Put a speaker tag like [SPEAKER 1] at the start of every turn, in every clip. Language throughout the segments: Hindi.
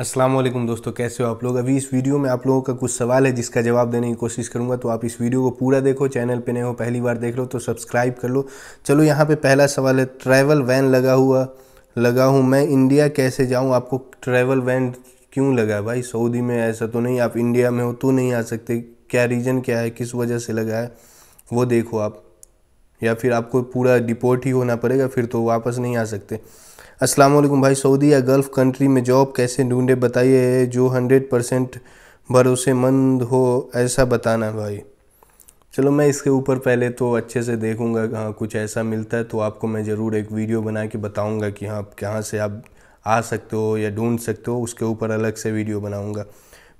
[SPEAKER 1] अस्सलाम वालेकुम दोस्तों कैसे हो आप लोग अभी इस वीडियो में आप लोगों का कुछ सवाल है जिसका जवाब देने की कोशिश करूंगा तो आप इस वीडियो को पूरा देखो चैनल पे नए हो पहली बार देख लो तो सब्सक्राइब कर लो चलो यहाँ पे पहला सवाल है ट्रैवल वैन लगा हुआ लगा हूँ मैं इंडिया कैसे जाऊँ आपको ट्रैवल वैन क्यों लगा है भाई सऊदी में ऐसा तो नहीं आप इंडिया में हो तो नहीं आ सकते क्या रीज़न क्या है किस वजह से लगा है वो देखो आप या फिर आपको पूरा डिपोर्ट ही होना पड़ेगा फिर तो वापस नहीं आ सकते असलम भाई सऊदी या गल्फ़ कंट्री में जॉब कैसे ढूंढे बताइए जो हंड्रेड परसेंट भरोसेमंद हो ऐसा बताना भाई चलो मैं इसके ऊपर पहले तो अच्छे से देखूंगा हाँ कुछ ऐसा मिलता है तो आपको मैं ज़रूर एक वीडियो बना के बताऊँगा कि हाँ कहाँ से आप आ सकते हो या ढूंढ सकते हो उसके ऊपर अलग से वीडियो बनाऊँगा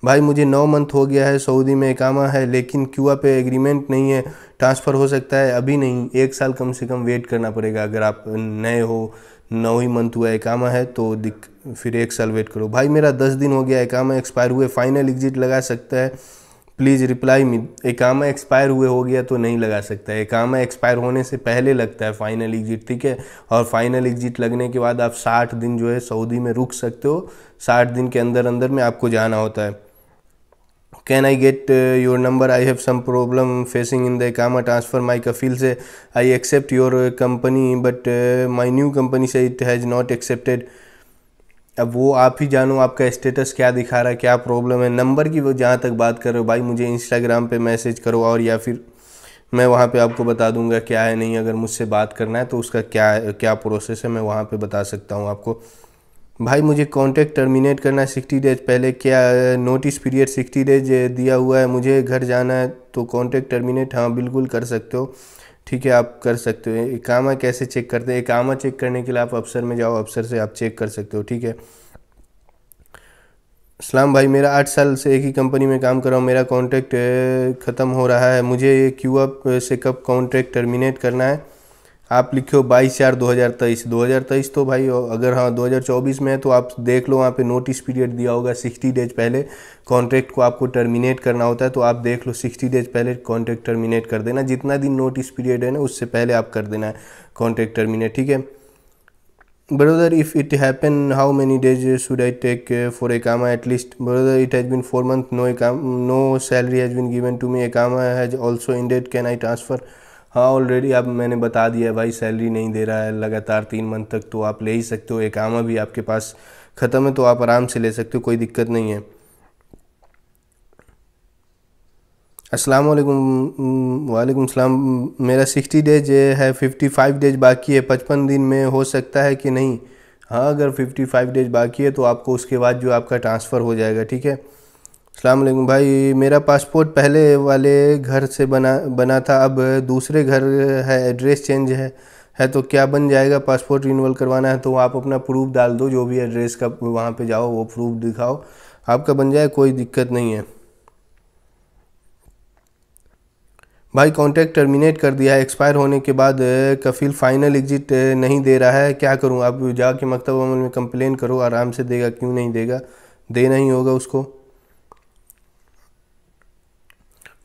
[SPEAKER 1] भाई मुझे नौ मंथ हो गया है सऊदी में इकामा है लेकिन क्यूआ पे एग्रीमेंट नहीं है ट्रांसफ़र हो सकता है अभी नहीं एक साल कम से कम वेट करना पड़ेगा अगर आप नए हो नौ ही मंथ हुआ इकामा है तो दिक फिर एक साल वेट करो भाई मेरा दस दिन हो गया इकामा एक्सपायर हुए फाइनल एग्जिट लगा सकता है प्लीज़ रिप्लाई मी एकामा एक्सपायर हुए हो गया तो नहीं लगा सकता है एकामा एक्सपायर होने से पहले लगता है फाइनल एग्जिट ठीक है और फाइनल एग्जिट लगने के बाद आप साठ दिन जो है सऊदी में रुक सकते हो साठ दिन के अंदर अंदर में आपको जाना होता है can I get your number I have some problem facing in the कामा ट्रांसफर माई कफील से I accept your company but my new company से इट हैज़ नॉट एक्सेप्टेड अब वो आप ही जानो आपका स्टेटस क्या दिखा रहा है क्या प्रॉब्लम है नंबर की वो जहाँ तक बात कर रहे हो भाई मुझे इंस्टाग्राम पर मैसेज करो और या फिर मैं वहाँ पर आपको बता दूंगा क्या है नहीं अगर मुझसे बात करना है तो उसका क्या क्या प्रोसेस है मैं वहाँ पर बता सकता हूँ आपको भाई मुझे कॉन्टैक्ट टर्मिनेट करना है सिक्सटी डेज पहले क्या नोटिस पीरियड सिक्सटी डेज दिया हुआ है मुझे घर जाना है तो कॉन्टैक्ट टर्मिनेट हाँ बिल्कुल कर सकते हो ठीक है आप कर सकते हो इकामा कैसे चेक करते हैं इकामा चेक करने के लिए आप अफसर में जाओ अफसर से आप चेक कर सकते हो ठीक है इस्लाम भाई मेरा आठ साल से एक ही कंपनी में काम कर रहा हूँ मेरा कॉन्ट्रैक्ट ख़त्म हो रहा है मुझे क्यू अप से कब कॉन्ट्रैक्ट टर्मिनेट करना है आप लिखो 22 चार 2023 हज़ार तो भाई अगर हाँ 2024 में है तो आप देख लो वहाँ पे नोटिस पीरियड दिया होगा 60 डेज पहले कॉन्ट्रैक्ट को आपको टर्मिनेट करना होता है तो आप देख लो 60 डेज पहले कॉन्ट्रैक्ट टर्मिनेट कर देना जितना दिन नोटिस पीरियड है ना उससे पहले आप कर देना है कॉन्ट्रैक्ट टर्मिनेट ठीक है brother if it happen how many days should I take for a एकामा at least brother it has been four month no a एकामा no salary has been given to me ए कामा has also in can I transfer हाँ ऑलरेडी अब मैंने बता दिया है भाई सैलरी नहीं दे रहा है लगातार तीन मंथ तक तो आप ले ही सकते हो एक आमा भी आपके पास ख़त्म है तो आप आराम से ले सकते हो कोई दिक्कत नहीं है अस्सलाम वालेकुम वालेकुम सलाम मेरा सिक्सटी डेज है फिफ्टी फाइव डेज बाकी है पचपन दिन में हो सकता है कि नहीं हाँ अगर फिफ्टी फाइव डेज बाकी है तो आपको उसके बाद जो आपका ट्रांसफ़र हो जाएगा ठीक है अलमैकम भाई मेरा पासपोर्ट पहले वाले घर से बना बना था अब दूसरे घर है एड्रेस चेंज है है तो क्या बन जाएगा पासपोर्ट रिन्यूअल करवाना है तो आप अपना प्रूफ डाल दो जो भी एड्रेस का वहाँ पे जाओ वो प्रूफ दिखाओ आपका बन जाए कोई दिक्कत नहीं है भाई कॉन्टैक्ट टर्मिनेट कर दिया है एक्सपायर होने के बाद कफील फाइनल एग्जिट नहीं दे रहा है क्या करूँ आप जाके मकतब अमल में कंप्लेन करो आराम से देगा क्यों नहीं देगा देना ही होगा उसको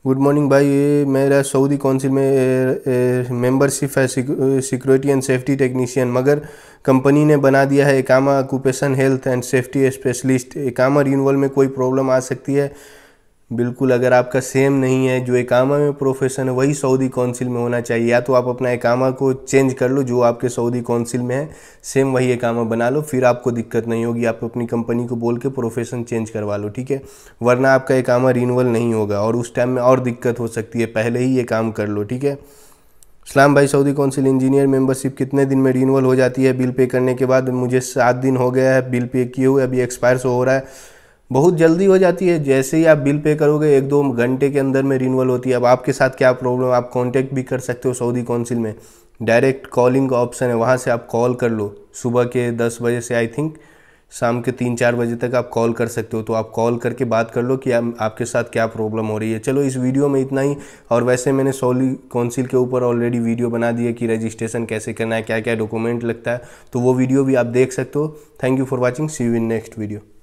[SPEAKER 1] गुड मॉर्निंग भाई ये मेरा सऊदी काउंसिल में मेंबरशिप है सिक्योरिटी एंड सेफ्टी टेक्नीशियन मगर कंपनी ने बना दिया है एकामा occupation health and safety specialist एकामा रिन्यूअल में कोई प्रॉब्लम आ सकती है बिल्कुल अगर आपका सेम नहीं है जो एकामा में प्रोफेशन है वही सऊदी काउंसिल में होना चाहिए या तो आप अपना एकामा को चेंज कर लो जो आपके सऊदी काउंसिल में है सेम वही एकामा बना लो फिर आपको दिक्कत नहीं होगी आप अपनी कंपनी को बोल के प्रोफेशन चेंज करवा लो ठीक है वरना आपका एकामा रिनवल नहीं होगा और उस टाइम में और दिक्कत हो सकती है पहले ही ये काम कर लो ठीक है इस्लाम भाई सऊदी काउंसिल इंजीनियर मेंबरशिप कितने दिन में रिनवल हो जाती है बिल पे करने के बाद मुझे सात दिन हो गया है बिल पे किए हुए अभी एक्सपायर सो तो हो रहा है बहुत जल्दी हो जाती है जैसे ही आप बिल पे करोगे एक दो घंटे के अंदर में रिन्यूअल होती है अब आपके साथ क्या प्रॉब्लम आप कॉन्टैक्ट भी कर सकते हो सऊदी काउंसिल में डायरेक्ट कॉलिंग का ऑप्शन है वहाँ से आप कॉल कर लो सुबह के दस बजे से आई थिंक शाम के तीन चार बजे तक आप कॉल कर सकते हो तो आप कॉल करके बात कर लो कि आप, आपके साथ क्या प्रॉब्लम हो रही है चलो इस वीडियो में इतना ही और वैसे मैंने सोली काउंसिल के ऊपर ऑलरेडी वीडियो बना दी है कि रजिस्ट्रेशन कैसे करना है क्या क्या डॉक्यूमेंट लगता है तो वो वीडियो भी आप देख सकते हो thank you for watching see you in next video